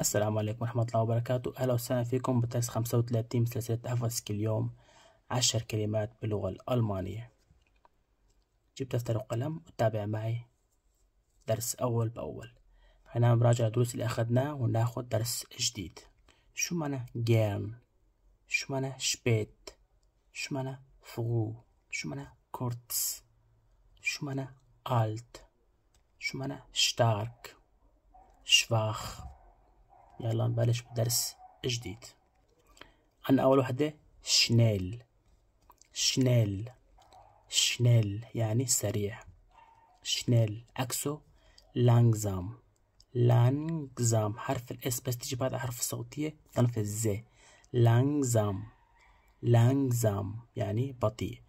السلام عليكم ورحمة الله وبركاته أهلا وسهلا فيكم بدرس خمسة وثلاثين من سلسلة كل يوم عشر كلمات باللغة الألمانية جبت دفتر وقلم وتابع معي درس أول بأول هنعمل مراجعة الدروس اللي أخذناه وناخد درس جديد شو معنى جيرن شو معنى شبيت شو معنى فغو شو معنى كورتس شو معنى ألت شو معنى شتارك شواخ يلا نبلش بدرس جديد عن أول وحدة شنيل شنيل شنيل يعني سريع شنيل عكسه لانجزام لانجزام حرف الاس بس تيجي بعد حرف الصوتية تنفذ الزي لانجزام لانجزام يعني بطيء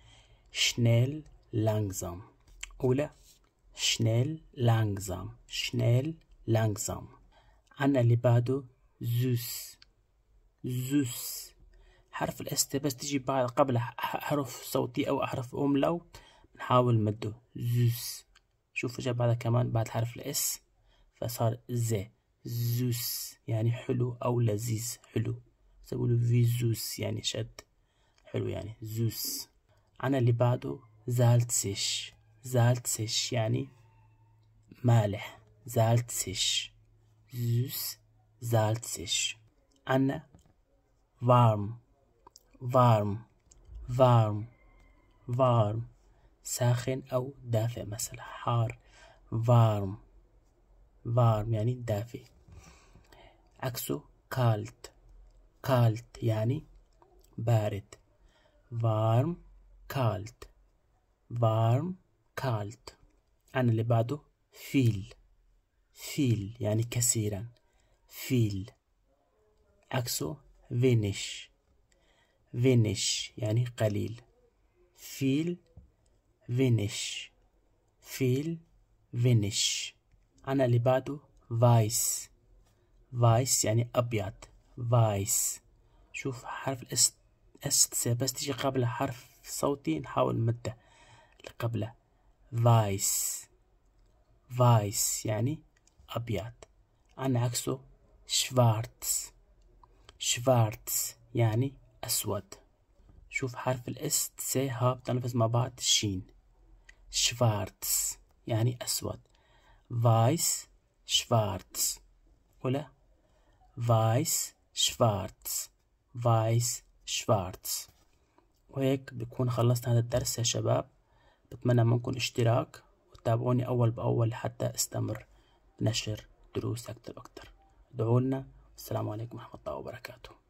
شنيل لانجزام أولى شنيل لانجزام شنيل لانجزام عنا اللي بعده زوس زوس حرف الاس بس تجي بعد قبل حرف صوتي أو أحرف لو نحاول مده زوس شوفوا جاب بعدها كمان بعد حرف الاس فصار ز زوس يعني حلو أو لذيذ حلو سأقول في زوس يعني شد حلو يعني زوس عنا اللي بعده زالتسش زالتسش يعني مالح زالتسش süß, salzig. Anne, warm, warm, warm, warm. ساخن أو دافئ مثلا حار warm warm يعني دافئ عكسه cold cold يعني بارد warm cold warm cold أنا اللي بعده feel فيل يعني كثيرا فيل عكسه فينيش فينيش يعني قليل فيل فينيش فيل فينيش أنا اللي بعده فايس فايس يعني أبيض فايس شوف حرف الاس اس بس تيجي قبل حرف صوتي نحاول نمده قبله فايس فايس يعني أبيض عن عكسه شفارتس شفارتس يعني أسود شوف حرف الاس تسي ها بتنفذ مع بعض شين شفارتس يعني أسود فايس شفارتس ولا فايس شفارتس فايس شفارتس وهيك بكون خلصنا هذا الدرس يا شباب بتمنى منكم اشتراك وتابعوني أول بأول حتى استمر نشر دروس أكتر أكتر لنا والسلام عليكم ورحمة الله وبركاته